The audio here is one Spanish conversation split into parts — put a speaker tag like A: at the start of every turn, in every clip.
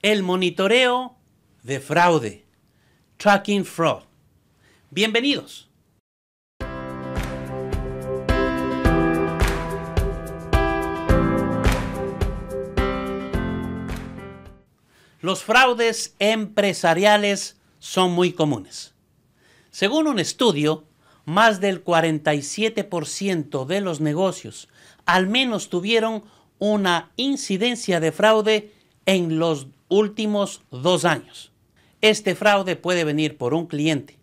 A: El monitoreo de fraude. Tracking Fraud. Bienvenidos. Los fraudes empresariales son muy comunes. Según un estudio, más del 47% de los negocios al menos tuvieron una incidencia de fraude en los últimos dos años. Este fraude puede venir por un cliente.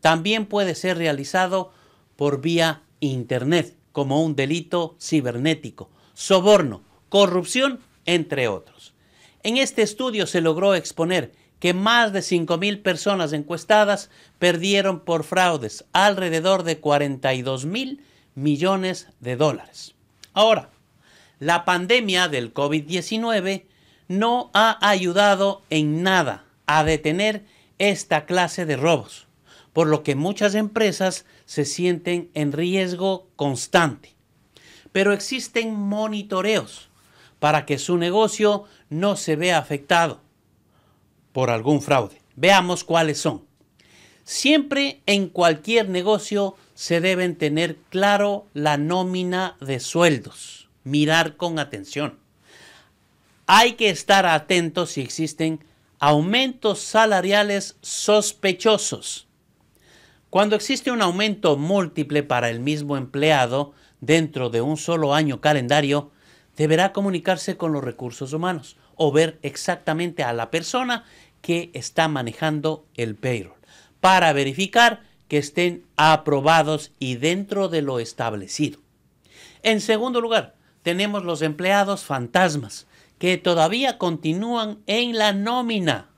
A: También puede ser realizado por vía Internet, como un delito cibernético, soborno, corrupción, entre otros. En este estudio se logró exponer que más de 5.000 personas encuestadas perdieron por fraudes alrededor de 42 mil millones de dólares. Ahora, la pandemia del COVID-19 no ha ayudado en nada a detener esta clase de robos, por lo que muchas empresas se sienten en riesgo constante. Pero existen monitoreos para que su negocio no se vea afectado por algún fraude. Veamos cuáles son. Siempre en cualquier negocio se deben tener claro la nómina de sueldos. Mirar con atención hay que estar atentos si existen aumentos salariales sospechosos. Cuando existe un aumento múltiple para el mismo empleado dentro de un solo año calendario, deberá comunicarse con los recursos humanos o ver exactamente a la persona que está manejando el payroll para verificar que estén aprobados y dentro de lo establecido. En segundo lugar, tenemos los empleados fantasmas, que todavía continúan en la nómina,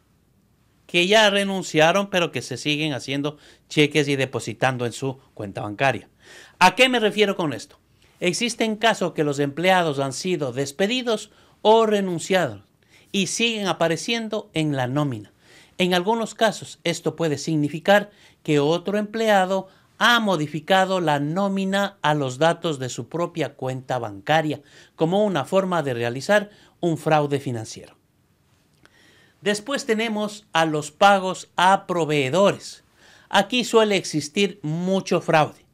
A: que ya renunciaron, pero que se siguen haciendo cheques y depositando en su cuenta bancaria. ¿A qué me refiero con esto? Existen casos que los empleados han sido despedidos o renunciados y siguen apareciendo en la nómina. En algunos casos esto puede significar que otro empleado ha modificado la nómina a los datos de su propia cuenta bancaria como una forma de realizar un fraude financiero. Después tenemos a los pagos a proveedores. Aquí suele existir mucho fraude,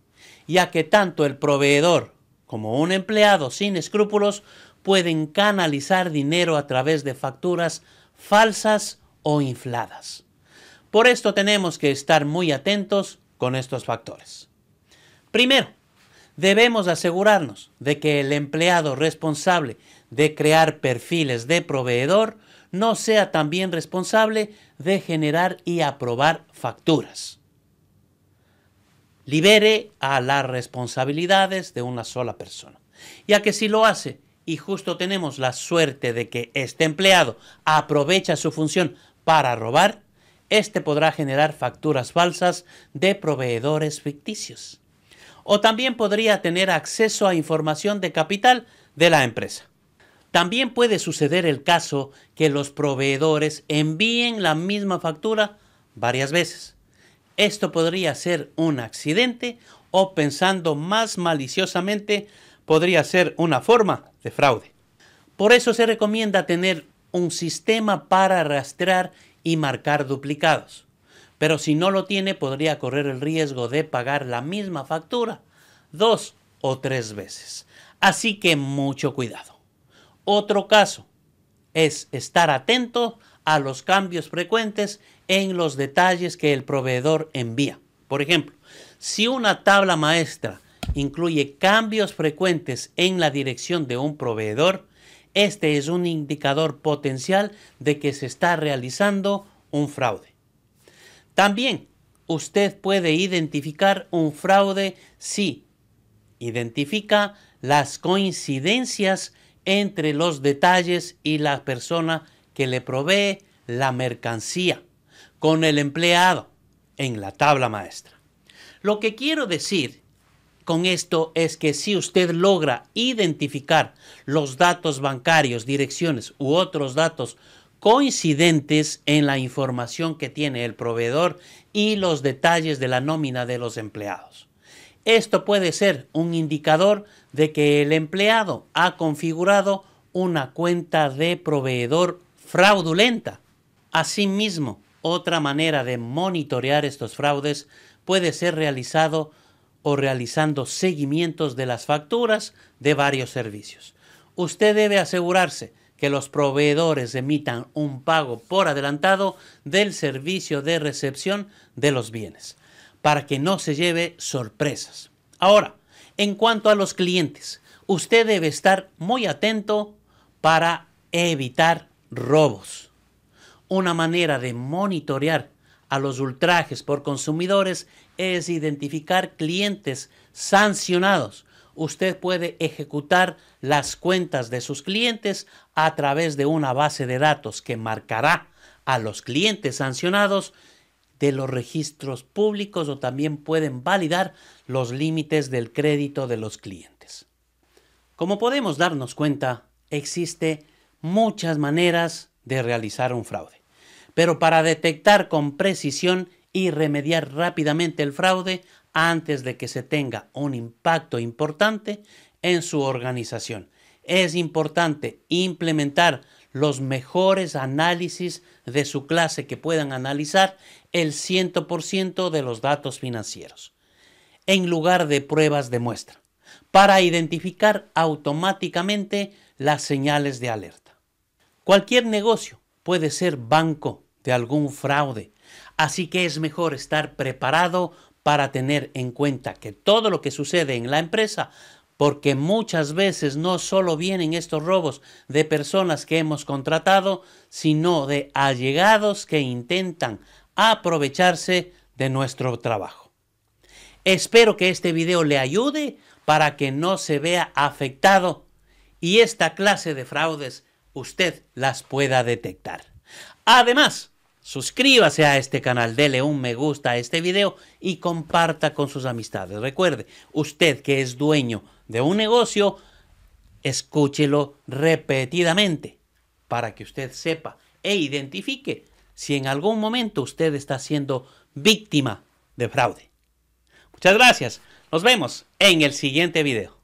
A: ya que tanto el proveedor como un empleado sin escrúpulos pueden canalizar dinero a través de facturas falsas o infladas. Por esto tenemos que estar muy atentos con estos factores. Primero, debemos asegurarnos de que el empleado responsable de crear perfiles de proveedor no sea también responsable de generar y aprobar facturas. Libere a las responsabilidades de una sola persona, ya que si lo hace, y justo tenemos la suerte de que este empleado aprovecha su función para robar, este podrá generar facturas falsas de proveedores ficticios. O también podría tener acceso a información de capital de la empresa. También puede suceder el caso que los proveedores envíen la misma factura varias veces. Esto podría ser un accidente o pensando más maliciosamente podría ser una forma de fraude. Por eso se recomienda tener un sistema para rastrear y marcar duplicados. Pero si no lo tiene, podría correr el riesgo de pagar la misma factura dos o tres veces. Así que mucho cuidado. Otro caso es estar atento a los cambios frecuentes en los detalles que el proveedor envía. Por ejemplo, si una tabla maestra incluye cambios frecuentes en la dirección de un proveedor, este es un indicador potencial de que se está realizando un fraude. También usted puede identificar un fraude si identifica las coincidencias entre los detalles y la persona que le provee la mercancía con el empleado en la tabla maestra. Lo que quiero decir con esto es que si usted logra identificar los datos bancarios, direcciones u otros datos coincidentes en la información que tiene el proveedor y los detalles de la nómina de los empleados. Esto puede ser un indicador de que el empleado ha configurado una cuenta de proveedor fraudulenta. Asimismo, otra manera de monitorear estos fraudes puede ser realizado realizando seguimientos de las facturas de varios servicios. Usted debe asegurarse que los proveedores emitan un pago por adelantado del servicio de recepción de los bienes, para que no se lleve sorpresas. Ahora, en cuanto a los clientes, usted debe estar muy atento para evitar robos. Una manera de monitorear a los ultrajes por consumidores es identificar clientes sancionados. Usted puede ejecutar las cuentas de sus clientes a través de una base de datos que marcará a los clientes sancionados de los registros públicos o también pueden validar los límites del crédito de los clientes. Como podemos darnos cuenta, existe muchas maneras de realizar un fraude, pero para detectar con precisión y remediar rápidamente el fraude antes de que se tenga un impacto importante en su organización. Es importante implementar los mejores análisis de su clase que puedan analizar el 100% de los datos financieros, en lugar de pruebas de muestra, para identificar automáticamente las señales de alerta. Cualquier negocio puede ser banco de algún fraude Así que es mejor estar preparado para tener en cuenta que todo lo que sucede en la empresa, porque muchas veces no solo vienen estos robos de personas que hemos contratado, sino de allegados que intentan aprovecharse de nuestro trabajo. Espero que este video le ayude para que no se vea afectado y esta clase de fraudes usted las pueda detectar. Además, Suscríbase a este canal, dele un me gusta a este video y comparta con sus amistades. Recuerde, usted que es dueño de un negocio, escúchelo repetidamente para que usted sepa e identifique si en algún momento usted está siendo víctima de fraude. Muchas gracias. Nos vemos en el siguiente video.